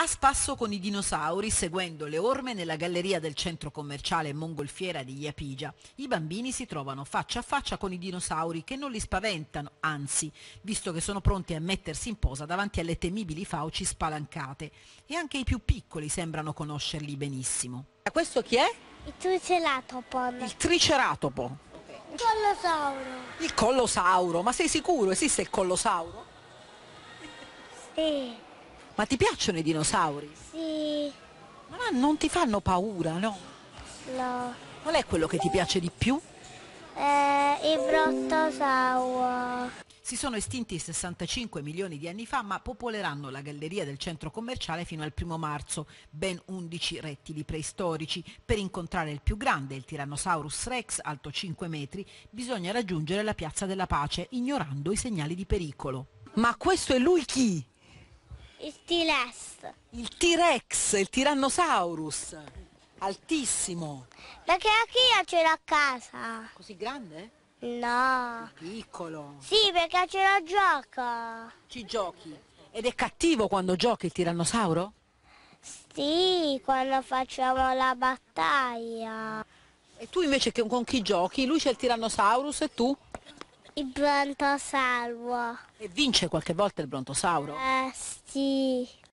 a spasso con i dinosauri seguendo le orme nella galleria del centro commerciale mongolfiera di Iapigia. I bambini si trovano faccia a faccia con i dinosauri che non li spaventano, anzi, visto che sono pronti a mettersi in posa davanti alle temibili fauci spalancate. E anche i più piccoli sembrano conoscerli benissimo. A questo chi è? Il triceratopo. Il triceratopo. Il collosauro. Il collosauro, ma sei sicuro esiste il collosauro? Sì. Ma ti piacciono i dinosauri? Sì. Ma non ti fanno paura, no? No. Qual è quello che ti piace di più? Eh, I brontosauro. Si sono estinti 65 milioni di anni fa, ma popoleranno la galleria del centro commerciale fino al primo marzo, ben 11 rettili preistorici. Per incontrare il più grande, il Tyrannosaurus rex, alto 5 metri, bisogna raggiungere la piazza della pace, ignorando i segnali di pericolo. Ma questo è lui chi? Il T-Rex. Il T-Rex, il Tyrannosaurus. Altissimo. Perché anche io ce l'ho a casa. Così grande? No. Piccolo. Sì, perché ce lo gioco. Ci giochi. Ed è cattivo quando giochi il tirannosauro? Sì, quando facciamo la battaglia. E tu invece con chi giochi? Lui c'è il tirannosaurus e tu? Il brontosauro. E vince qualche volta il brontosauro? Eh, sì.